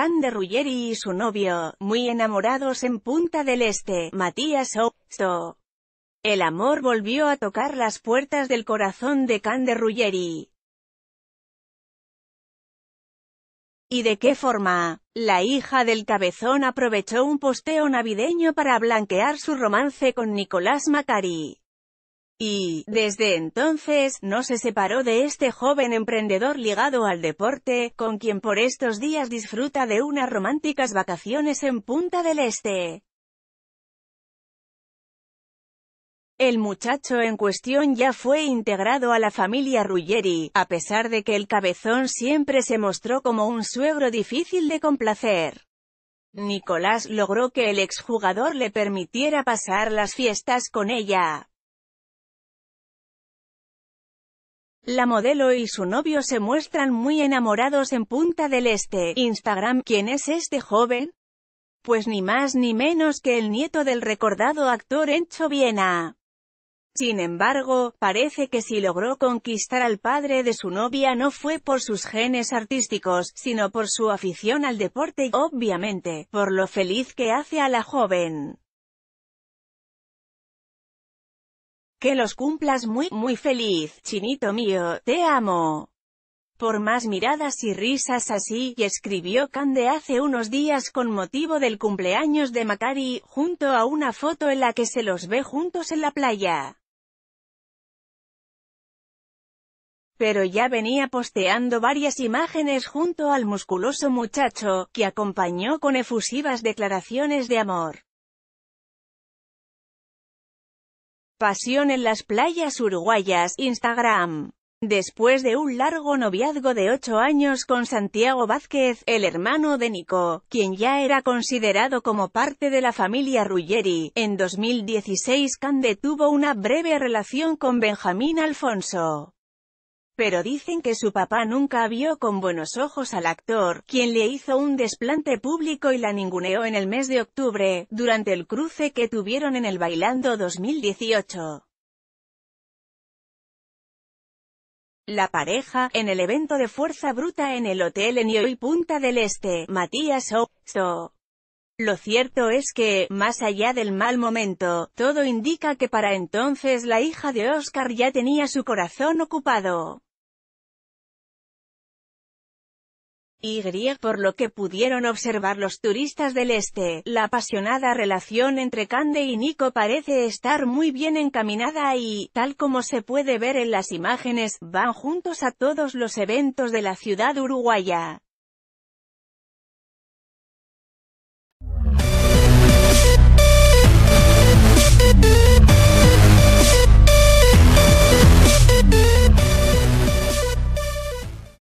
Cande de Ruggeri y su novio, muy enamorados en Punta del Este, Matías O. El amor volvió a tocar las puertas del corazón de Can de Ruggeri. ¿Y de qué forma? La hija del cabezón aprovechó un posteo navideño para blanquear su romance con Nicolás Macari y, desde entonces, no se separó de este joven emprendedor ligado al deporte, con quien por estos días disfruta de unas románticas vacaciones en Punta del Este. El muchacho en cuestión ya fue integrado a la familia Ruggeri, a pesar de que el cabezón siempre se mostró como un suegro difícil de complacer. Nicolás logró que el exjugador le permitiera pasar las fiestas con ella, La modelo y su novio se muestran muy enamorados en Punta del Este, Instagram. ¿Quién es este joven? Pues ni más ni menos que el nieto del recordado actor Encho Viena. Sin embargo, parece que si logró conquistar al padre de su novia no fue por sus genes artísticos, sino por su afición al deporte y, obviamente, por lo feliz que hace a la joven. Que los cumplas muy, muy feliz, chinito mío, te amo. Por más miradas y risas así, escribió Kande hace unos días con motivo del cumpleaños de Macari, junto a una foto en la que se los ve juntos en la playa. pero ya venía posteando varias imágenes junto al musculoso muchacho, que acompañó con efusivas declaraciones de amor. Pasión en las playas uruguayas, Instagram. Después de un largo noviazgo de ocho años con Santiago Vázquez, el hermano de Nico, quien ya era considerado como parte de la familia Ruggeri, en 2016 Cande tuvo una breve relación con Benjamín Alfonso pero dicen que su papá nunca vio con buenos ojos al actor, quien le hizo un desplante público y la ninguneó en el mes de octubre, durante el cruce que tuvieron en el Bailando 2018. La pareja, en el evento de Fuerza Bruta en el Hotel Enio y Punta del Este, Matías O. Lo cierto es que, más allá del mal momento, todo indica que para entonces la hija de Oscar ya tenía su corazón ocupado. Y por lo que pudieron observar los turistas del este, la apasionada relación entre Cande y Nico parece estar muy bien encaminada y, tal como se puede ver en las imágenes, van juntos a todos los eventos de la ciudad uruguaya.